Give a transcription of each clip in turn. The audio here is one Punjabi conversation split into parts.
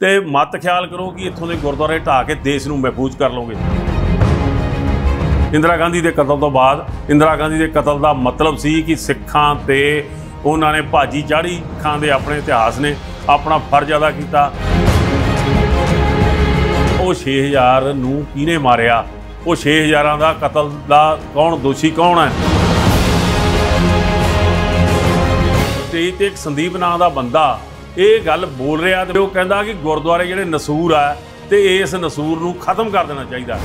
ਤੇ ਮਤ ਖਿਆਲ ਕਰੋ ਕਿ ਇੱਥੋਂ ਦੇ ਗੁਰਦੁਆਰੇ ਢਾ ਕੇ ਦੇਸ਼ ਨੂੰ ਮਹਿਫੂਜ਼ ਕਰ ਲਓਗੇ ਇੰਦਰਾ ਗਾਂਧੀ ਦੇ ਕਤਲ ਤੋਂ ਬਾਅਦ ਇੰਦਰਾ ਗਾਂਧੀ ਦੇ ਕਤਲ ਦਾ ਮਤਲਬ ਸੀ ਕਿ ਸਿੱਖਾਂ ਤੇ ਉਹਨਾਂ ਨੇ ਭਾਜੀ ਚਾੜੀ ਖਾਂ ਦੇ ਆਪਣੇ ਇਤਿਹਾਸ ਨੇ ਆਪਣਾ ਫਰਜ਼ ਅਦਾ ਕੀਤਾ ਉਹ 6000 ਨੂੰ ਕਿਹਨੇ ਮਾਰਿਆ ਉਹ 6000 ਦਾ ਕਤਲ ਦਾ ਕੌਣ ਦੋਸ਼ੀ ਕੌਣ ਹੈ ਤੇ ਇੱਕ ਸੰਦੀਪ ਨਾਂ ਦਾ ਬੰਦਾ ਇਹ ਗੱਲ ਬੋਲ ਰਿਹਾ ਤੇ ਉਹ ਕਹਿੰਦਾ ਕਿ ਗੁਰਦੁਆਰੇ ਜਿਹੜੇ ਨਸੂਰ ਆ ਤੇ ਇਸ ਨਸੂਰ ਨੂੰ ਖਤਮ ਕਰ ਦੇਣਾ ਚਾਹੀਦਾ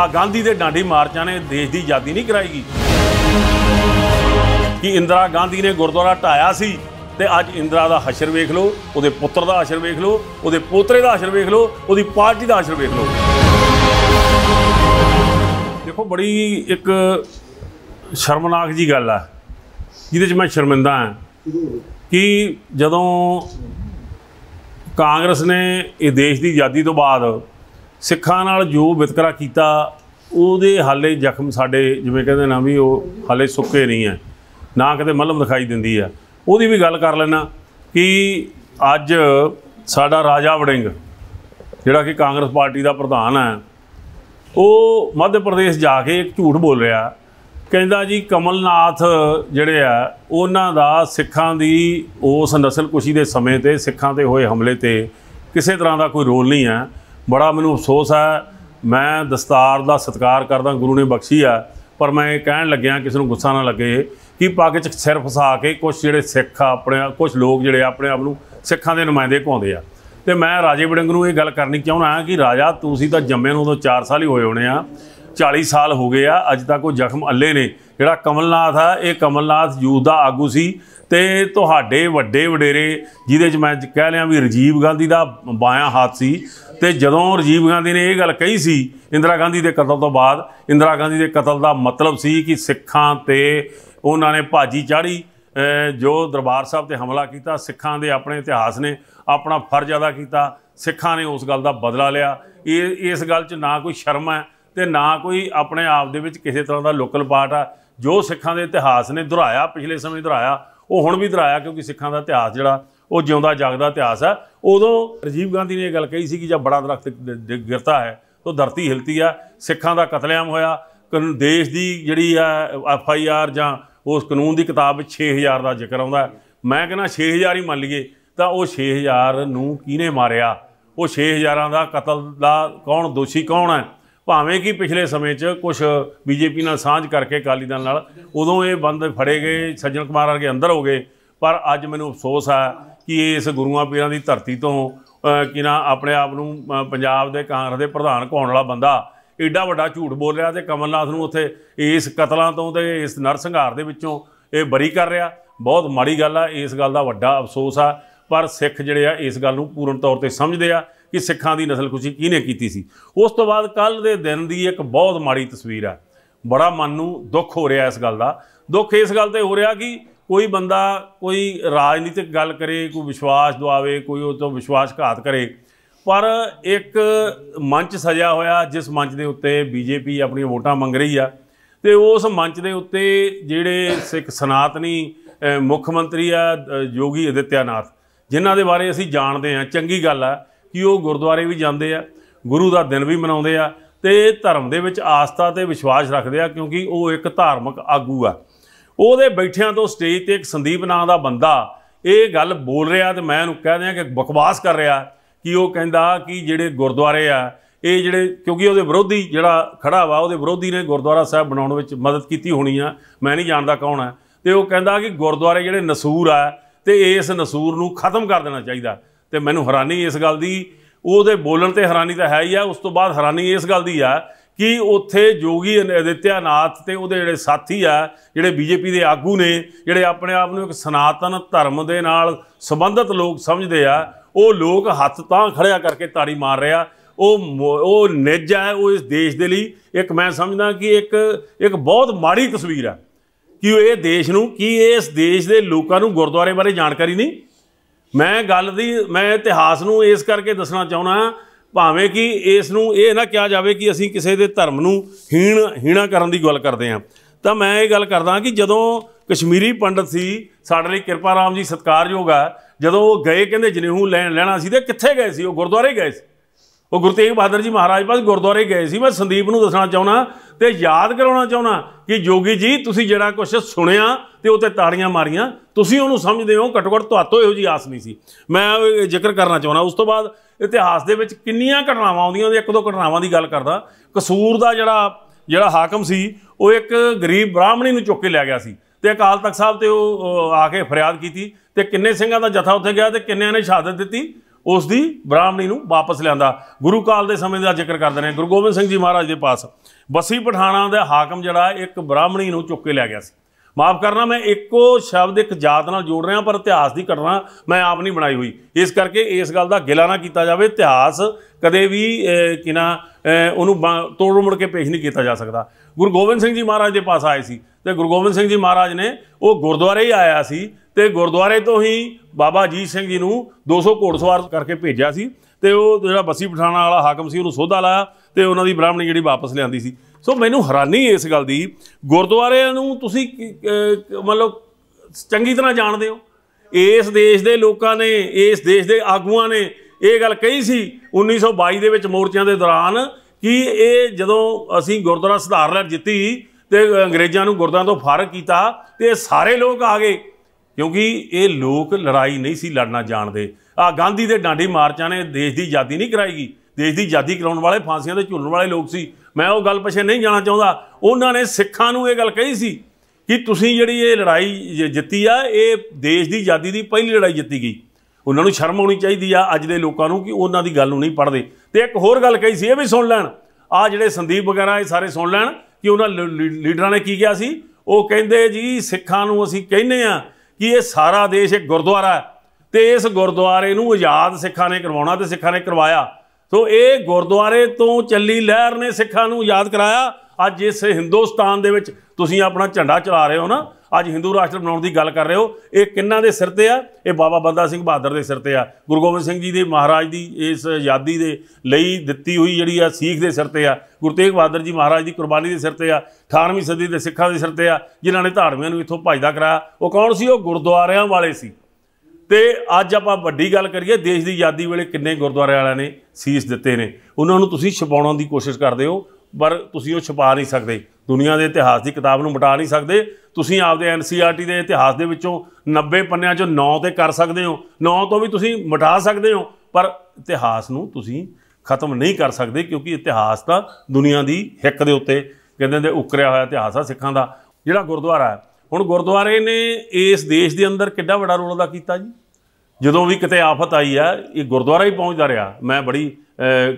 ਆ ਗਾਂਧੀ ਦੇ ਡਾਂਡੀ ਮਾਰਚਾਂ ਨੇ ਦੇਸ਼ ਦੀ ਆਜ਼ਾਦੀ ਨਹੀਂ ਕਰਾਈਗੀ ਕਿ ਇੰਦਰਾ ਗਾਂਧੀ ਨੇ ਗੁਰਦੁਆਰਾ ਢਾਇਆ ਸੀ ਤੇ ਅੱਜ ਇੰਦਰਾ ਦਾ ਹਸ਼ਰ ਵੇਖ ਲਓ ਉਹਦੇ ਪੁੱਤਰ ਦਾ ਹਸ਼ਰ ਵੇਖ ਲਓ ਉਹਦੇ ਪੋਤਰੇ ਦਾ ਹਸ਼ਰ ਵੇਖ ਲਓ ਉਹਦੀ ਪਾਰਟੀ ਦਾ ਹਸ਼ਰ ਵੇਖ ਲਓ ਦੇਖੋ ਬੜੀ ਇੱਕ ਸ਼ਰਮਨਾਕ ਜੀ ਗੱਲ ਆ ਜਿਹਦੇ 'ਚ ਮੈਂ ਸ਼ਰਮਿੰਦਾ ਹਾਂ ਕਿ ਜਦੋਂ ਕਾਂਗਰਸ ਨੇ ਇਹ ਦੇਸ਼ ਦੀ ਆਜ਼ਾਦੀ ਤੋਂ ਬਾਅਦ ਸਿੱਖਾਂ ਨਾਲ ਜੋ ਵਿਤਕਰਾ ਕੀਤਾ ਉਹਦੇ ਹਾਲੇ ਜ਼ਖਮ ਸਾਡੇ ਜਿਵੇਂ ਕਹਿੰਦੇ ਨਾ ਵੀ ਉਹ ਹਾਲੇ ਸੁੱਕੇ ਨਹੀਂ ਐ ਨਾ ਕਿਤੇ ਮਲਮ ਦਿਖਾਈ ਦਿੰਦੀ ਆ ਉਹਦੀ ਵੀ ਗੱਲ ਕਰ ਲੈਣਾ ਕਿ ਅੱਜ ਸਾਡਾ ਰਾਜਾ ਵੜਿੰਗ ਜਿਹੜਾ ਕਿ ਕਾਂਗਰਸ ਪਾਰਟੀ ਦਾ ਪ੍ਰਧਾਨ ਹੈ ਉਹ ਮੱਧ ਪ੍ਰਦੇਸ਼ ਜਾ ਕੇ ਝੂਠ ਬੋਲ ਰਿਹਾ ਕਹਿੰਦਾ ਜੀ ਕਮਲਨਾਥ ਜਿਹੜੇ ਆ ਉਹਨਾਂ ਦਾ ਸਿੱਖਾਂ ਦੀ ਉਸ ਨਸਲਕੁਸ਼ੀ ਦੇ ਸਮੇਂ ਤੇ ਸਿੱਖਾਂ ਤੇ ਹੋਏ ਹਮਲੇ ਤੇ ਕਿਸੇ ਤਰ੍ਹਾਂ ਦਾ ਕੋਈ ਰੋਲ ਨਹੀਂ ਹੈ ਬੜਾ ਮੈਨੂੰ ਅਫਸੋਸ ਹੈ ਮੈਂ ਦਸਤਾਰ ਦਾ ਸਤਿਕਾਰ ਕਰਦਾ ਗੁਰੂ ਨੇ ਬਖਸ਼ੀ ਆ ਪਰ ਮੈਂ ਇਹ ਕਹਿਣ ਲੱਗਿਆ ਕਿਸੇ ਨੂੰ ਗੁੱਸਾ ਨਾ ਲੱਗੇ ਕਿ ਪੱਗ 'ਚ ਸਿਰ ਫਸਾ ਕੇ ਕੁਝ ਜਿਹੜੇ ਸਿੱਖ ਆਪਣੇ ਕੁਝ ਲੋਕ ਜਿਹੜੇ ਆਪਣੇ ਆਪ ਨੂੰ ਸਿੱਖਾਂ ਦੇ ਨੁਮਾਇੰਦੇ ਕਹਾਉਂਦੇ ਆ ਤੇ ਮੈਂ ਰਾਜੇ ਬੜੰਗ ਨੂੰ ਇਹ ਗੱਲ ਕਰਨੀ ਚਾਹੁੰਦਾ ਕਿ ਰਾਜਾ ਤੁਸੀਂ ਤਾਂ ਜੰਮੇ ਨੂੰ ਉਦੋਂ 4 ਸਾਲ ਹੀ ਹੋਏ ਹੋਣੇ ਆ 40 ਸਾਲ ਹੋ ਗਏ ਆ ਅੱਜ ਤੱਕ ਉਹ ਜ਼ਖਮ ਅੱਲੇ ਨੇ ਜਿਹੜਾ ਕਮਲਨਾਥ ਆ ਇਹ ਕਮਲਨਾਥ ਯੂਥ ਦਾ ਆਗੂ ਸੀ ਤੇ ਤੁਹਾਡੇ ਵੱਡੇ ਵਡੇਰੇ ਜਿਹਦੇ ਚ ਮੈਂ ਕਹਿ ਲਿਆ ਵੀ ਰਜੀਵ ਗਾਂਧੀ ਦਾ ਬਾਇਆ ਹੱਥ ਸੀ ਤੇ ਜਦੋਂ ਰਜੀਵ ਗਾਂਧੀ ਨੇ ਇਹ ਗੱਲ ਕਹੀ ਸੀ ਇੰਦਰਾ ਗਾਂਧੀ ਦੇ ਕਤਲ ਤੋਂ ਬਾਅਦ ਇੰਦਰਾ ਗਾਂਧੀ ਦੇ ਕਤਲ ਦਾ ਮਤਲਬ ਸੀ ਕਿ ਸਿੱਖਾਂ ਤੇ ਉਹਨਾਂ ਨੇ ਭਾਜੀ ਚਾੜੀ ਜੋ ਦਰਬਾਰ ਸਾਹਿਬ ਤੇ ਹਮਲਾ ਕੀਤਾ ਸਿੱਖਾਂ ਦੇ ਆਪਣੇ ਇਤਿਹਾਸ ਨੇ ਆਪਣਾ ਫਰਜ਼ ਅਦਾ ਕੀਤਾ ਸਿੱਖਾਂ ਨੇ ਉਸ ਗੱਲ ਦਾ ਬਦਲਾ ਲਿਆ ਇਹ ਇਸ ਗੱਲ 'ਚ ਨਾ ਕੋਈ ਸ਼ਰਮ ਹੈ ਤੇ ਨਾ ਕੋਈ ਆਪਣੇ ਆਪ ਦੇ ਵਿੱਚ ਕਿਸੇ ਤਰ੍ਹਾਂ ਦਾ ਲੋਕਲ ਪਾਰਟ ਆ ਜੋ ਸਿੱਖਾਂ ਦੇ ਇਤਿਹਾਸ ਨੇ ਦੁਹਰਾਇਆ ਪਿਛਲੇ ਸਮੇਂ ਦੁਹਰਾਇਆ ਉਹ ਹੁਣ ਵੀ ਦੁਹਰਾਇਆ ਕਿਉਂਕਿ ਸਿੱਖਾਂ ਦਾ ਇਤਿਹਾਸ ਜਿਹੜਾ ਉਹ ਜਿਉਂਦਾ ਜਾਗਦਾ ਇਤਿਹਾਸ ਆ ਉਦੋਂ ਰਜੀਵ ਗਾਂਧੀ ਨੇ ਇਹ ਗੱਲ ਕਹੀ ਸੀ ਕਿ ਜਦ ਬੜਾ ਦਰਖਤ ਗਿਰਤਾ ਹੈ ਤਾਂ ਧਰਤੀ ਹਿਲਤੀ ਆ ਸਿੱਖਾਂ ਦਾ ਕਤਲੇਆਮ ਹੋਇਆ ਦੇਸ਼ ਦੀ ਜਿਹੜੀ ਆ ਐਫ ਆਈ ਆਰ ਜਾਂ ਉਸ ਕਾਨੂੰਨ ਦੀ ਕਿਤਾਬ ਵਿੱਚ 6000 ਦਾ ਜ਼ਿਕਰ ਆਉਂਦਾ ਮੈਂ ਕਹਿੰਦਾ 6000 ਹੀ ਮੰਨ ਲਈਏ ਤਾਂ ਉਹ 6000 ਨੂੰ ਕਿਹਨੇ ਮਾਰਿਆ ਉਹ 6000ਾਂ ਦਾ ਕਤਲ ਦਾ ਕੌਣ ਦੋਸ਼ੀ ਕੌਣ ਹੈ ਭਾਵੇਂ ਕਿ ਪਿਛਲੇ ਸਮੇਂ 'ਚ ਕੁਝ ਬੀਜੇਪੀ ਨਾਲ ਸਾਂਝ ਕਰਕੇ ਅਕਾਲੀ ਦਲ ਨਾਲ ਉਦੋਂ ਇਹ ਬੰਦ ਫੜੇ ਗਏ ਸੱਜਣ ਕੁਮਾਰ ਵਰਗੇ ਅੰਦਰ ਹੋ ਗਏ ਪਰ ਅੱਜ ਮੈਨੂੰ ਅਫਸੋਸ ਆ ਕਿ ਇਸ ਗੁਰੂਆਂ ਪੀਰਾਂ ਦੀ ਧਰਤੀ ਤੋਂ ਕਿ ਨਾ ਆਪਣੇ ਆਪ ਨੂੰ ਪੰਜਾਬ ਦੇ ਕਾਂਗਰਸ ਦੇ ਪ੍ਰਧਾਨ ਕੋਣ ਵਾਲਾ ਬੰਦਾ ਏਡਾ ਵੱਡਾ ਝੂਠ ਬੋਲ ਰਿਹਾ ਤੇ ਕਮਲਨਾਥ ਨੂੰ ਉੱਥੇ ਇਸ ਕਤਲਾਂ ਤੋਂ ਤੇ ਇਸ ਨਰਸੰਘਾਰ ਦੇ ਵਿੱਚੋਂ ਇਹ ਬਰੀ ਕਰ ਰਿਹਾ ਬਹੁਤ ਮਾੜੀ ਗੱਲ ਆ ਇਸ ਗੱਲ ਦਾ ਵੱਡਾ ਅਫਸੋਸ ਆ ਪਰ ਸਿੱਖ ਜਿਹੜੇ ਆ ਇਸ ਗੱਲ ਨੂੰ ਪੂਰਨ ਤੌਰ ਤੇ ਸਮਝਦੇ ਆ ਕਿ ਸਿੱਖਾਂ ਦੀ ਨਸਲਕੁਸ਼ੀ ਕਿਹਨੇ ਕੀਤੀ ਸੀ ਉਸ ਤੋਂ ਬਾਅਦ ਕੱਲ ਦੇ ਦਿਨ ਦੀ ਇੱਕ ਬਹੁਤ ਮਾੜੀ ਤਸਵੀਰ ਆ ਬੜਾ ਮਨ ਨੂੰ ਦੁੱਖ ਹੋ ਰਿਹਾ ਇਸ ਗੱਲ ਦਾ ਦੁੱਖ ਇਸ ਗੱਲ ਤੇ ਹੋ ਰਿਹਾ ਕਿ ਕੋਈ ਬੰਦਾ ਕੋਈ ਰਾਜਨੀਤਿਕ ਗੱਲ ਕਰੇ ਕੋਈ ਵਿਸ਼ਵਾਸ ਦਵਾਵੇ ਕੋਈ ਉਹ ਤੋਂ ਵਿਸ਼ਵਾਸਘਾਤ ਕਰੇ ਪਰ ਇੱਕ ਮੰਚ ਸਜਿਆ ਹੋਇਆ ਜਿਸ ਮੰਚ ਦੇ ਉੱਤੇ ਬੀਜੇਪੀ ਆਪਣੀਆਂ ਵੋਟਾਂ ਮੰਗ ਰਹੀ ਆ ਤੇ ਉਸ ਮੰਚ ਦੇ ਉੱਤੇ ਜਿਹੜੇ ਸਿੱਖ ਸਨਾਤਨੀ ਮੁੱਖ ਮੰਤਰੀ ਆ ਯੋਗੀ ਅਦਿੱਤਿਆਨਾਥ ਜਿਨ੍ਹਾਂ ਦੇ ਬਾਰੇ ਅਸੀਂ ਜਾਣਦੇ ਆ ਚੰਗੀ ਗੱਲ ਆ ਕਿ ਉਹ ਗੁਰਦੁਆਰੇ ਵੀ ਜਾਂਦੇ ਆ ਗੁਰੂ ਦਾ ਦਿਨ ਵੀ ਮਨਾਉਂਦੇ ਆ ਤੇ ਧਰਮ ਦੇ ਵਿੱਚ ਆਸਥਾ ਤੇ ਵਿਸ਼ਵਾਸ ਰੱਖਦੇ ਆ ਕਿਉਂਕਿ ਉਹ ਇੱਕ ਧਾਰਮਿਕ ਆਗੂ ਆ ਉਹਦੇ ਬੈਠਿਆਂ ਤੋਂ ਸਟੇਜ ਤੇ ਇੱਕ ਸੰਦੀਪ ਨਾਂ ਦਾ ਬੰਦਾ ਇਹ ਗੱਲ ਬੋਲ ਰਿਹਾ ਤੇ ਮੈਂ ਉਹਨੂੰ ਕਹਿ ਦਿਆਂ ਕਿ ਬਕਵਾਸ ਕਰ ਰਿਹਾ ਕਿ ਉਹ ਕਹਿੰਦਾ ਕਿ ਜਿਹੜੇ ਗੁਰਦੁਆਰੇ ਆ ਇਹ ਜਿਹੜੇ ਕਿਉਂਕਿ ਉਹਦੇ ਵਿਰੋਧੀ ਜਿਹੜਾ ਖੜਾ ਵਾ ਉਹਦੇ ਵਿਰੋਧੀ ਨੇ ਗੁਰਦੁਆਰਾ ਸਾਹਿਬ ਬਣਾਉਣ ਵਿੱਚ ਮਦਦ ਕੀਤੀ ਹੋਣੀ ਆ ਮੈਂ ਨਹੀਂ ਜਾਣਦਾ ਕੌਣ ਆ ਤੇ ਉਹ ਕਹਿੰਦਾ ਕਿ ਗੁਰਦੁਆਰੇ ਜਿਹੜੇ ਨਸੂਰ ਆ ਤੇ ਇਸ ਨਸੂਰ ਨੂੰ ਖਤਮ ਕਰ ਦੇਣਾ ਚਾਹੀਦਾ ਤੇ ਮੈਨੂੰ ਹੈਰਾਨੀ ਇਸ ਗੱਲ ਦੀ ਉਹਦੇ ਬੋਲਣ ਤੇ ਹੈਰਾਨੀ ਤਾਂ ਹੈ ਹੀ ਆ ਉਸ ਤੋਂ ਬਾਅਦ ਹੈਰਾਨੀ ਇਸ ਗੱਲ ਦੀ ਆ ਕਿ ਉੱਥੇ ਜੋਗੀ ਅਦਿੱਤਿਆਨਾਥ ਤੇ ਉਹਦੇ ਜਿਹੜੇ ਸਾਥੀ ਆ ਜਿਹੜੇ ਬੀਜੇਪੀ ਦੇ ਆਗੂ ਨੇ ਜਿਹੜੇ ਆਪਣੇ ਆਪ ਨੂੰ ਇੱਕ ਸਨਾਤਨ ਧਰਮ ਦੇ ਨਾਲ ਸੰਬੰਧਿਤ ਲੋਕ ਸਮਝਦੇ ਆ ਉਹ ਲੋਕ ਹੱਥ ਤਾਂ ਖੜਿਆ ਕਰਕੇ ਤਾੜੀ ਮਾਰ ਰਿਹਾ ਉਹ ਉਹ ਨਿੱਜ ਹੈ ਉਹ ਇਸ ਦੇਸ਼ ਦੇ ਲਈ ਇੱਕ ਮੈਂ ਸਮਝਦਾ ਕਿ ਇੱਕ ਇੱਕ ਬਹੁਤ ਮਾੜੀ ਤਸਵੀਰ ਹੈ ਕਿ ਇਹ ਦੇਸ਼ ਨੂੰ ਕੀ ਇਸ ਦੇਸ਼ ਦੇ ਲੋਕਾਂ ਨੂੰ ਗੁਰਦੁਆਰੇ ਬਾਰੇ ਜਾਣਕਾਰੀ ਨਹੀਂ ਮੈਂ ਗੱਲ ਦੀ ਮੈਂ ਇਤਿਹਾਸ ਨੂੰ ਇਸ ਕਰਕੇ ਦੱਸਣਾ ਚਾਹੁੰਦਾ ਭਾਵੇਂ ਕਿ ਇਸ ਨੂੰ ਇਹ ਨਾ ਕਿਹਾ ਜਾਵੇ ਕਿ ਅਸੀਂ ਕਿਸੇ ਦੇ ਧਰਮ ਨੂੰ ਹੀਣ ਹੀਣਾ ਕਰਨ ਦੀ ਗੱਲ ਕਰਦੇ ਹਾਂ ਤਾਂ ਮੈਂ ਇਹ ਗੱਲ ਕਰਦਾ ਕਿ ਜਦੋਂ ਕਸ਼ਮੀਰੀ ਪੰਡਤ ਸੀ ਸਾਡੇ ਲਈ ਕਿਰਪਾ ਰਾਮ ਜੀ ਸਤਕਾਰਯੋਗ ਆ ਜਦੋਂ ਉਹ ਗਏ ਕਹਿੰਦੇ ਜਨੇਹੂ ਲੈਣ ਲੈਣਾ ਸੀ ਤੇ ਕਿੱਥੇ ਗਏ ਸੀ ਉਹ ਗੁਰਦੁਆਰੇ ਗਏ ਸੀ ਉਹ ਗੁਰੂ ਤੇਗ ਬਹਾਦਰ ਜੀ ਮਹਾਰਾਜ ਪਾਸ ਗੁਰਦੁਆਰੇ ਗਏ ਸੀ ਮੈਂ ਸੰਦੀਪ ਨੂੰ ਦੱਸਣਾ ਚਾਹੁੰਦਾ ਤੇ ਯਾਦ ਕਰਾਉਣਾ ਚਾਹੁੰਦਾ ਕਿ ਜੋਗੀ ਜੀ ਤੁਸੀਂ ਜਿਹੜਾ ਕੁਝ ਸੁਣਿਆ ਤੇ ਉਹ ਤੇ ਤਾੜੀਆਂ ਮਾਰੀਆਂ ਤੁਸੀਂ ਉਹਨੂੰ ਸਮਝਦੇ ਹੋ ਘਟੋ ਘਟ ਤੁਹਾਤੋਂ ਇਹੋ ਜੀ ਆਸ ਨਹੀਂ ਸੀ ਮੈਂ ਜ਼ਿਕਰ ਕਰਨਾ ਚਾਹਣਾ ਉਸ ਤੋਂ ਬਾਅਦ ਇਤਿਹਾਸ ਦੇ ਵਿੱਚ ਕਿੰਨੀਆਂ ਘਟਨਾਵਾਂ ਆਉਂਦੀਆਂ ਉਹਦੇ ਇੱਕ ਦੋ ਘਟਨਾਵਾਂ ਦੀ ਗੱਲ ਕਰਦਾ ਕਸੂਰ ਦਾ ਜਿਹੜਾ ਜਿਹੜਾ ਹਾਕਮ ਸੀ ਉਹ ਇੱਕ ਗਰੀਬ ਬ੍ਰਾਹਮਣੀ ਨੂੰ ਚੁੱਕ ਕੇ ਲੈ ਗਿਆ ਸੀ ਤੇ ਅਕਾਲ ਤਖਤ ਸਾਹਿਬ ਤੇ ਉਹ ਆ ਕੇ ਫਰਿਆਦ ਕੀਤੀ ਤੇ ਕਿੰਨੇ ਸਿੰਘਾਂ ਦਾ ਜਥਾ ਉੱਥੇ ਗਿਆ ਤੇ ਕਿੰਨਿਆਂ ਨੇ ਸ਼ਹਾਦਤ ਦਿੱਤੀ ਉਸ ਦੀ ਬ੍ਰਾਹਮਣੀ ਨੂੰ ਵਾਪਸ ਲਿਆਂਦਾ ਗੁਰੂ ਕਾਲ ਦੇ ਸਮੇਂ ਦਾ ਜ਼ਿਕਰ ਕਰਦੇ ਨੇ ਗੁਰੂ ਗੋਬਿੰਦ ਸਿੰਘ ਜੀ ਮਹਾਰਾਜ ਦੇ ਪਾਸ ਬਸੀ ਪਠਾਣਾ ਦਾ ਹਾਕਮ ਜਿਹੜਾ ਇੱਕ ਬ੍ਰਾਹਮਣੀ ਨੂੰ ਚੁੱਕ ਕੇ ਲੈ ਗਿਆ ਸੀ ਮਾਫ ਕਰਨਾ ਮੈਂ ਇੱਕੋ ਸ਼ਬਦ ਇੱਕ ਜਾਤ ਨਾਲ ਜੋੜ ਰਿਹਾ ਪਰ ਇਤਿਹਾਸ ਦੀ ਘਟਨਾ ਮੈਂ ਆਪ ਨਹੀਂ ਬਣਾਈ ਹੋਈ ਇਸ ਕਰਕੇ ਇਸ ਗੱਲ ਦਾ ਗਿਲਾ ਨਾ ਕੀਤਾ ਜਾਵੇ ਇਤਿਹਾਸ ਕਦੇ ਵੀ ਕਿਨਾ ਉਹਨੂੰ ਤੋੜ ਮੁੜ ਕੇ ਪੇਸ਼ ਨਹੀਂ ਕੀਤਾ ਜਾ ਸਕਦਾ ਗੁਰੂ ਗੋਬਿੰਦ ਸਿੰਘ ਜੀ ਮਹਾਰਾਜ ਦੇ ਪਾਸ ਆਏ ਸੀ ਤੇ ਗੁਰੂ ਗੋਬਿੰਦ ਸਿੰਘ ਜੀ ਮਹਾਰਾਜ ਨੇ ਉਹ ਗੁਰਦੁਆਰੇ ਹੀ ਆਇਆ ਸੀ ਤੇ ਗੁਰਦੁਆਰੇ ਤੋਂ ਹੀ ਬਾਬਾ ਜੀਤ ਸਿੰਘ ਜੀ ਨੂੰ 200 ਘੋੜਸਵਾਰ ਕਰਕੇ ਭੇਜਿਆ ਸੀ ਤੇ ਉਹ ਜਿਹੜਾ ਬੱਸੀ ਪਠਾਣਾ ਵਾਲਾ ਹਾਕਮ ਸੀ ਉਹਨੂੰ ਸੋਧਾ ਲਾਇਆ ਤੇ ਉਹਨਾਂ ਦੀ ਬ੍ਰਾਹਮਣੀ ਜਿਹੜੀ ਵਾਪਸ ਲਿਆਂਦੀ ਸੀ ਸੋ ਮੈਨੂੰ ਹੈਰਾਨੀ ਇਸ ਗੱਲ ਦੀ ਗੁਰਦੁਆਰਿਆਂ ਨੂੰ ਤੁਸੀਂ ਮਤਲਬ ਚੰਗੀ ਤਰ੍ਹਾਂ ਜਾਣਦੇ ਹੋ ਇਸ ਦੇਸ਼ ਦੇ ਲੋਕਾਂ ਨੇ ਇਸ ਦੇਸ਼ ਦੇ ਆਗੂਆਂ ਨੇ ਇਹ ਗੱਲ ਕਹੀ ਸੀ 1922 ਦੇ ਵਿੱਚ ਮੋਰਚਿਆਂ ਦੇ ਦੌਰਾਨ ਕਿ ਇਹ ਜਦੋਂ ਅਸੀਂ ਗੁਰਦੁਆਰਾ ਸੁਧਾਰ ਲੈ ਜਿੱਤੀ ਤੇ ਅੰਗਰੇਜ਼ਾਂ ਨੂੰ ਗੁਰਦਾਂ ਤੋਂ ਫਾਰਕ ਕੀਤਾ ਤੇ ਸਾਰੇ ਲੋਕ ਆ ਗਏ ਕਿਉਂਕਿ ਇਹ ਲੋਕ ਲੜਾਈ ਨਹੀਂ ਸੀ ਲੜਨਾ ਜਾਣਦੇ ਆ ਗਾਂਧੀ ਦੇ ਡਾਂਡੀ ਮਾਰਚਾਂ ਨੇ ਦੇਸ਼ ਦੀ ਆਜ਼ਾਦੀ ਨਹੀਂ ਕਰਾਈਗੀ ਦੇਸ਼ ਦੀ ਆਜ਼ਾਦੀ ਕਰਾਉਣ ਵਾਲੇ ਫਾਂਸੀਆਂ ਤੇ ਝੂਲਣ ਵਾਲੇ ਲੋਕ ਸੀ ਮੈਂ ਉਹ ਗੱਲ ਪਿੱਛੇ ਨਹੀਂ ਜਾਣਾ ਚਾਹੁੰਦਾ ਉਹਨਾਂ ਨੇ ਸਿੱਖਾਂ ਨੂੰ ਇਹ ਗੱਲ ਕਹੀ ਸੀ ਕਿ ਤੁਸੀਂ ਜਿਹੜੀ ਇਹ ਲੜਾਈ ਜਿੱਤੀ ਆ ਇਹ ਦੇਸ਼ ਦੀ ਆਜ਼ਾਦੀ ਦੀ ਪਹਿਲੀ ਲੜਾਈ ਜਿੱਤੀ ਗਈ ਉਹਨਾਂ ਨੂੰ ਸ਼ਰਮ ਆਉਣੀ ਚਾਹੀਦੀ ਆ ਅੱਜ ਦੇ ਲੋਕਾਂ ਨੂੰ ਕਿ ਉਹਨਾਂ ਦੀ ਗੱਲ ਨੂੰ ਨਹੀਂ ਪੜਦੇ ਤੇ ਇੱਕ ਹੋਰ ਗੱਲ ਕਹੀ ਸੀ ਇਹ ਵੀ ਸੁਣ ਲੈਣ ਆ ਜਿਹੜੇ ਸੰਦੀਪ ਵਗੈਰਾ ਇਹ ਸਾਰੇ ਸੁਣ ਲੈਣ ਕਿ ਉਹਨਾਂ ਲੀਡਰਾਂ ਨੇ ਕੀ ਕਿਹਾ ਸੀ ਉਹ ਕਹਿੰਦੇ ਜੀ ਸਿੱਖਾਂ ਨੂੰ ਅਸੀਂ ਕਹਿੰਨੇ ਆ ਕਿ ਇਹ ਸਾਰਾ ਦੇਸ਼ ਇੱਕ ਗੁਰਦੁਆਰਾ ਤੇ ਇਸ ਗੁਰਦੁਆਰੇ ਨੂੰ ਆਜ਼ਾਦ ਸਿੱਖਾਂ ਨੇ ਕਰਵਾਉਣਾ ਤੇ ਸਿੱਖਾਂ ਨੇ ਕਰਵਾਇਆ ਸੋ ਇਹ ਗੁਰਦੁਆਰੇ ਤੋਂ ਚੱਲੀ ਲਹਿਰ ਨੇ ਸਿੱਖਾਂ ਨੂੰ ਯਾਦ ਕਰਾਇਆ ਅੱਜ ਇਸ ਹਿੰਦੁਸਤਾਨ ਦੇ ਵਿੱਚ ਤੁਸੀਂ ਆਪਣਾ ਝੰਡਾ ਚਲਾ ਰਹੇ ਹੋ ਨਾ ਅੱਜ ਹਿੰਦੂ ਰਾਸ਼ਟਰ ਬਣਾਉਣ ਦੀ ਗੱਲ ਕਰ ਰਹੇ ਹੋ ਇਹ ਕਿੰਨਾਂ ਦੇ ਸਿਰ ਤੇ ਆ ਇਹ ਬਾਬਾ ਬੰਦਾ ਸਿੰਘ ਬਹਾਦਰ ਦੇ ਸਿਰ ਤੇ ਆ ਗੁਰੂ ਗੋਬਿੰਦ ਸਿੰਘ ਜੀ ਦੇ ਮਹਾਰਾਜ ਦੀ ਇਸ ਆਜ਼ਾਦੀ ਦੇ ਲਈ ਦਿੱਤੀ ਹੋਈ ਜਿਹੜੀ ਆ ਸਿੱਖ ਦੇ ਸਿਰ ਤੇ ਆ ਗੁਰੂ ਤੇਗ ਬਹਾਦਰ ਜੀ ਮਹਾਰਾਜ ਦੀ ਕੁਰਬਾਨੀ ਦੇ ਸਿਰ ਤੇ ਆ 18ਵੀਂ ਸਦੀ ਦੇ ਸਿੱਖਾਂ ਦੇ ਸਿਰ ਤੇ ਆ ਜਿਨ੍ਹਾਂ ਨੇ ਧਾਰਮਿਆਂ ਨੂੰ ਇੱਥੋਂ ਭਜਦਾ ਕਰਾਇਆ ਉਹ ਕੌਣ ਸੀ ਉਹ ਗੁਰਦੁਆਰਿਆਂ ਵਾਲੇ ਸੀ ਤੇ ਅੱਜ ਆਪਾਂ ਵੱਡੀ ਗੱਲ ਕਰੀਏ ਦੇਸ਼ ਦੀ ਆਜ਼ਾਦੀ ਵੇਲੇ ਕਿੰਨੇ ਗੁਰਦੁਆਰੇ ਵਾਲਿਆਂ ਨੇ ਸੀਸ ਦਿੱਤੇ ਨੇ ਉਹਨਾਂ ਨੂੰ ਤੁਸੀਂ ਛਪਾਉਣ ਦੀ ਕੋਸ਼ਿਸ਼ ਕਰਦੇ ਹੋ ਪਰ ਤੁਸੀਂ ਉਹ ਛਪਾ ਨਹੀਂ ਸਕਦੇ ਦੁਨੀਆ ਦੇ ਇਤਿਹਾਸ ਦੀ ਕਿਤਾਬ ਨੂੰ ਮਿਟਾ ਨਹੀਂ ਸਕਦੇ ਤੁਸੀਂ ਆਪਦੇ ਐਨਸੀਆਰਟੀ ਦੇ ਇਤਿਹਾਸ ਦੇ ਵਿੱਚੋਂ 90 ਪੰਨਿਆਂ ਚੋਂ 9 ਤੇ ਕਰ ਸਕਦੇ ਹੋ 9 ਤੋਂ ਵੀ ਤੁਸੀਂ ਮਿਟਾ ਸਕਦੇ ਹੋ ਪਰ ਇਤਿਹਾਸ ਨੂੰ ਤੁਸੀਂ ਖਤਮ ਨਹੀਂ ਕਰ ਸਕਦੇ ਕਿਉਂਕਿ ਇਤਿਹਾਸ ਤਾਂ ਦੁਨੀਆ ਦੀ ਹਿੱਕ ਦੇ ਉੱਤੇ ਕਹਿੰਦੇ ਨੇ ਉਕਰਿਆ ਹੋਇਆ ਇਤਿਹਾਸ ਆ ਸਿੱਖਾਂ ਦਾ ਜਿਹੜਾ ਗੁਰਦੁਆਰਾ ਹੈ ਹੁਣ ਗੁਰਦੁਆਰੇ ਨੇ ਇਸ ਦੇਸ਼ ਦੇ ਅੰਦਰ ਕਿੱਡਾ ਵੱਡਾ ਰੋਲ ਅਦਾ ਕੀਤਾ ਜੀ ਜਦੋਂ ਵੀ ਕਿਤੇ ਆਫਤ ਆਈ ਆ ਇਹ ਗੁਰਦੁਆਰਾ ਹੀ ਪਹੁੰਚਦਾ ਰਿਹਾ ਮੈਂ ਬੜੀ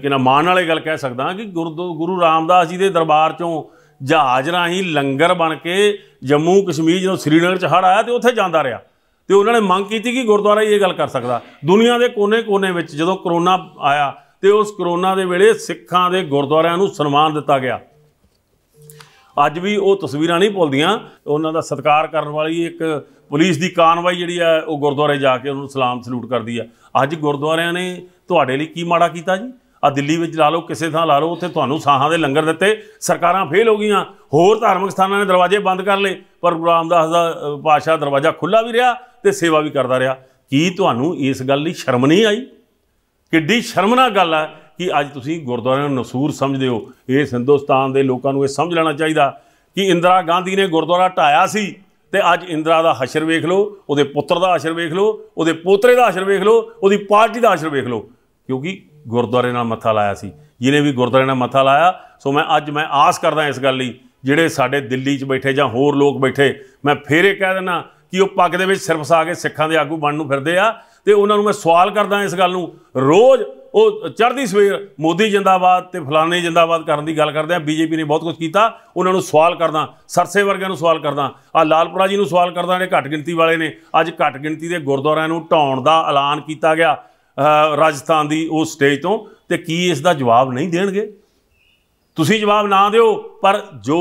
ਕਿਨਾ ਮਾਣ ਵਾਲੇ ਗੱਲ ਕਹਿ ਸਕਦਾ ਕਿ ਗੁਰੂ ਰਾਮਦਾਸ ਜੀ ਦੇ ਦਰਬਾਰ ਚੋਂ ਜਹਾਜ਼ ਰਾਹੀਂ ਲੰਗਰ ਬਣ ਕੇ ਜੰਮੂ ਕਸ਼ਮੀਰ ਜਦੋਂ ਸ੍ਰੀਨਗਰ ਚ ਹੜ ਆਇਆ ਤੇ ਉੱਥੇ ਜਾਂਦਾ ਰਿਹਾ ਤੇ ਉਹਨਾਂ ਨੇ ਮੰਗ ਕੀਤੀ ਕਿ ਗੁਰਦੁਆਰਾ ਹੀ ਇਹ ਗੱਲ ਕਰ ਸਕਦਾ ਦੁਨੀਆ ਦੇ ਕੋਨੇ-ਕੋਨੇ ਵਿੱਚ ਜਦੋਂ ਕਰੋਨਾ ਆਇਆ ਤੇ ਉਸ ਕਰੋਨਾ ਦੇ ਵੇਲੇ ਸਿੱਖਾਂ ਦੇ ਗੁਰਦੁਆਰਿਆਂ ਨੂੰ ਸਨਮਾਨ ਦਿੱਤਾ ਗਿਆ ਅੱਜ ਵੀ ਉਹ ਤਸਵੀਰਾਂ ਨਹੀਂ ਭੁੱਲਦੀਆਂ ਉਹਨਾਂ ਦਾ ਸਤਿਕਾਰ ਕਰਨ ਵਾਲੀ ਇੱਕ ਪੁਲਿਸ ਦੀ ਕਾਰਵਾਈ ਜਿਹੜੀ ਆ ਉਹ ਗੁਰਦੁਆਰੇ ਜਾ ਕੇ ਉਹਨੂੰ ਸਲਾਮ ਸਲੂਟ ਕਰਦੀ ਆ ਅੱਜ ਗੁਰਦੁਆਰਿਆਂ ਨੇ ਤੁਹਾਡੇ ਲਈ ਕੀ ਮਾੜਾ ਕੀਤਾ ਜੀ ਆ ਦਿੱਲੀ ਵਿੱਚ ਲਾ ਲਓ ਕਿਸੇ ਥਾਂ ਲਾ ਲਓ ਉੱਥੇ ਤੁਹਾਨੂੰ ਸਾਹਾਂ ਦੇ ਲੰਗਰ ਦਿੱਤੇ ਸਰਕਾਰਾਂ ਫੇਲ ਹੋ ਗਈਆਂ ਹੋਰ ਧਾਰਮਿਕ ਸਥਾਨਾਂ ਨੇ ਦਰਵਾਜ਼ੇ ਬੰਦ ਕਰ ਲਏ ਪਰ ਗੁਰੂ ਰਾਮਦਾਸ ਦਾ ਪਾਸ਼ਾ ਦਰਵਾਜ਼ਾ ਖੁੱਲਾ ਵੀ ਰਿਹਾ ਤੇ ਸੇਵਾ ਵੀ ਕਰਦਾ ਰਿਹਾ ਕੀ ਤੁਹਾਨੂੰ ਇਸ ਗੱਲ ਲਈ ਸ਼ਰਮ ਨਹੀਂ ਆਈ ਕਿੱਡੀ ਸ਼ਰਮਨਾਕ ਗੱਲ ਆ ਕਿ ਅੱਜ ਤੁਸੀਂ ਗੁਰਦੁਆਰਿਆਂ ਨੂੰ ਨਸੂਰ ਸਮਝਦੇ ਹੋ ਇਸ ਹਿੰਦੁਸਤਾਨ ਦੇ ਲੋਕਾਂ ਨੂੰ ਇਹ ਸਮਝ ਲੈਣਾ ਚਾਹੀਦਾ ਕਿ ਇੰਦਰਾ ਗਾਂਧੀ ਨੇ ਗੁਰਦੁਆਰਾ ਢਾਇਆ ਸੀ ਤੇ ਅੱਜ ਇੰਦਰਾ ਦਾ ਹਸ਼ਰ ਵੇਖ ਲਓ ਉਹਦੇ ਪੁੱਤਰ ਦਾ ਹਸ਼ਰ ਵੇਖ ਲਓ ਉਹਦੇ ਪੋਤਰੇ ਦਾ ਹਸ਼ਰ ਵੇਖ ਲਓ ਉਹਦੀ ਪਾਰਟੀ ਦਾ ਹਸ਼ਰ ਵੇਖ ਲਓ ਕਿਉਂਕਿ ਗੁਰਦੁਆਰੇ ਨਾਲ ਮੱਥਾ ਲਾਇਆ ਸੀ ਜਿਹਨੇ ਵੀ ਗੁਰਦੁਆਰੇ ਨਾਲ ਮੱਥਾ ਲਾਇਆ ਸੋ ਮੈਂ ਅੱਜ ਮੈਂ ਆਸ ਕਰਦਾ ਇਸ ਗੱਲ ਲਈ ਜਿਹੜੇ ਸਾਡੇ ਦਿੱਲੀ 'ਚ ਬੈਠੇ ਜਾਂ ਹੋਰ ਲੋਕ ਬੈਠੇ ਮੈਂ ਫੇਰ ਇਹ ਕਹਿ ਦੇਣਾ ਕਿ ਉਹ ਪੱਗ ਦੇ ਵਿੱਚ ਸਿਰਫ ਸਾ ਕੇ ਸਿੱਖਾਂ ਦੇ ਆਗੂ ਬਣਨ ਨੂੰ ਫਿਰਦੇ ਆ ਤੇ ਉਹਨਾਂ ਨੂੰ ਮੈਂ ਸਵਾਲ ਕਰਦਾ ਇਸ ਗੱਲ ਨੂੰ ਰੋਜ਼ ਉਹ ਚੜ੍ਹਦੀ ਸਵੇਰ ਮੋਦੀ ਜਿੰਦਾਬਾਦ ਤੇ ਫਲਾਣੇ ਜਿੰਦਾਬਾਦ ਕਰਨ ਦੀ ਗੱਲ ਕਰਦੇ ਆ ਬੀਜੇਪੀ ਨੇ ਬਹੁਤ ਕੁਝ ਕੀਤਾ ਉਹਨਾਂ ਨੂੰ ਸਵਾਲ ਕਰਦਾ ਸਰਸੇ ਵਰਗਿਆਂ ਨੂੰ ਸਵਾਲ ਕਰਦਾ ਆ ਲਾਲਪੁਰਾ ਜੀ ਨੂੰ ਸਵਾਲ ਕਰਦਾ ਨੇ ਘੱਟ ਗਿਣਤੀ ਵਾਲੇ ਨੇ ਅੱਜ ਘੱਟ ਗਿਣਤੀ ਦੇ ਗੁਰਦੁਆਰਿਆਂ ਨੂੰ ਢਾਉਣ ਦਾ ਐਲਾਨ ਕੀਤਾ ਗਿਆ ਰਾਜਸਥਾਨ ਦੀ ਉਸ ਸਟੇਜ ਤੋਂ ਤੇ ਕੀ ਇਸ ਦਾ ਜਵਾਬ ਨਹੀਂ ਦੇਣਗੇ ਤੁਸੀਂ ਜਵਾਬ ਨਾ ਦਿਓ ਪਰ ਜੋ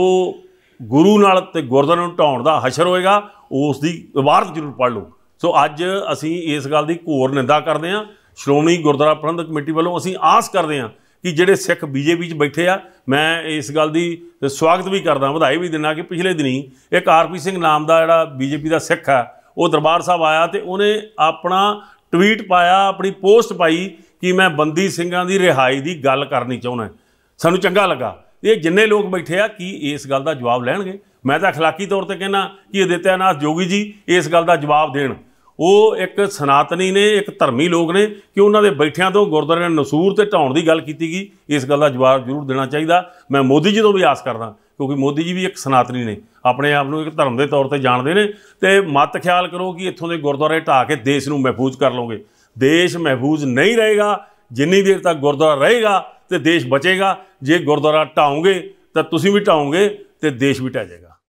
ਗੁਰੂ ਨਾਲ ਤੇ ਗੁਰਦੁਆਰਿਆਂ ਨੂੰ ਢਾਉਣ ਦਾ ਹਸ਼ਰ ਹੋਏਗਾ ਉਸ ਦੀ ਵਾਰਤ ਜ਼ਰੂਰ ਪੜ ਲਓ ਸੋ ਅੱਜ ਅਸੀਂ ਇਸ ਗੱਲ ਦੀ ਘੋਰ ਨਿੰਦਾ ਕਰਦੇ ਹਾਂ ਸ਼੍ਰੋਮਣੀ ਗੁਰਦੁਆਰਾ ਪ੍ਰਬੰਧਕ ਕਮੇਟੀ ਵੱਲੋਂ ਅਸੀਂ ਆਸ ਕਰਦੇ ਹਾਂ ਕਿ ਜਿਹੜੇ ਸਿੱਖ ਬੀਜੇਪੀ 'ਚ ਬੈਠੇ ਆ ਮੈਂ ਇਸ ਗੱਲ ਦੀ ਸਵਾਗਤ ਵੀ ਕਰਦਾ ਵਧਾਈ ਵੀ ਦਿੰਦਾ ਕਿ ਪਿਛਲੇ ਦਿਨੀ ਇੱਕ ਆਰਪੀ ਸਿੰਘ ਨਾਮ ਦਾ ਜਿਹੜਾ ਬੀਜੇਪੀ ਦਾ ਸਿੱਖ ਆ ਉਹ ਦਰਬਾਰ ਸਾਹਿਬ ਆਇਆ ਤੇ ਉਹਨੇ ਆਪਣਾ ਟਵੀਟ ਪਾਇਆ ਆਪਣੀ ਪੋਸਟ ਪਾਈ ਕਿ ਮੈਂ ਬੰਦੀ ਸਿੰਘਾਂ ਦੀ ਰਿਹਾਈ ਦੀ ਗੱਲ ਕਰਨੀ ਚਾਹੁੰਦਾ ਸਾਨੂੰ ਚੰਗਾ ਲੱਗਾ ਇਹ ਜਿੰਨੇ ਲੋਕ ਬੈਠੇ ਆ ਕੀ ਇਸ ਗੱਲ ਦਾ ਜਵਾਬ ਲੈਣਗੇ ਮੈਂ ਤਾਂ اخلاقی ਤੌਰ ਤੇ ਕਹਿੰਦਾ ਕਿ ਅਦਿੱਤਿਆਨਾਥ ਜੋਗੀ ਜੀ ਇਸ ਗੱਲ ਦਾ ਜਵਾਬ ਦੇਣ ਉਹ ਇੱਕ ਸਨਾਤਨੀ ਨੇ ਇੱਕ ਧਰਮੀ ਲੋਕ ਨੇ ਕਿ ਉਹਨਾਂ ਦੇ ਬੈਠਿਆਂ ਤੋਂ ਗੁਰਦੁਆਰੇ ਨਸੂਰ ਤੇ ਢਾਉਣ ਦੀ ਗੱਲ ਕੀਤੀ ਗਈ ਇਸ ਗੱਲ ਦਾ ਜਵਾਬ ਜ਼ਰੂਰ ਦੇਣਾ ਚਾਹੀਦਾ ਮੈਂ ਮੋਦੀ ਜੀ ਤੋਂ ਵੀ ਆਸ ਕਰਦਾ ਕਿਉਂਕਿ ਮੋਦੀ ਜੀ ਵੀ ਇੱਕ ਸਨਾਤਨੀ ਨੇ ਆਪਣੇ ਆਪ ਨੂੰ ਇੱਕ ਧਰਮ ਦੇ ਤੌਰ ਤੇ ਜਾਣਦੇ ਨੇ ਤੇ ਮਤ ਖਿਆਲ ਕਰੋ ਕਿ ਇੱਥੋਂ ਦੇ ਗੁਰਦੁਆਰੇ ਢਾ ਕੇ ਦੇਸ਼ ਨੂੰ ਮਹਿਫੂਜ਼ ਕਰ ਲਓਗੇ ਦੇਸ਼ ਮਹਿਫੂਜ਼ ਨਹੀਂ ਰਹੇਗਾ ਜਿੰਨੀ ਦੇਰ ਤੱਕ ਗੁਰਦੁਆਰਾ ਰਹੇਗਾ ਤੇ ਦੇਸ਼ ਬਚੇਗਾ ਜੇ ਗੁਰਦੁਆਰਾ ਢਾਉਂਗੇ ਤਾਂ ਤੁਸੀਂ ਵੀ ਢਾਉਂਗੇ ਤੇ ਦੇਸ਼ ਵੀ ਢਾ ਜਾਏਗਾ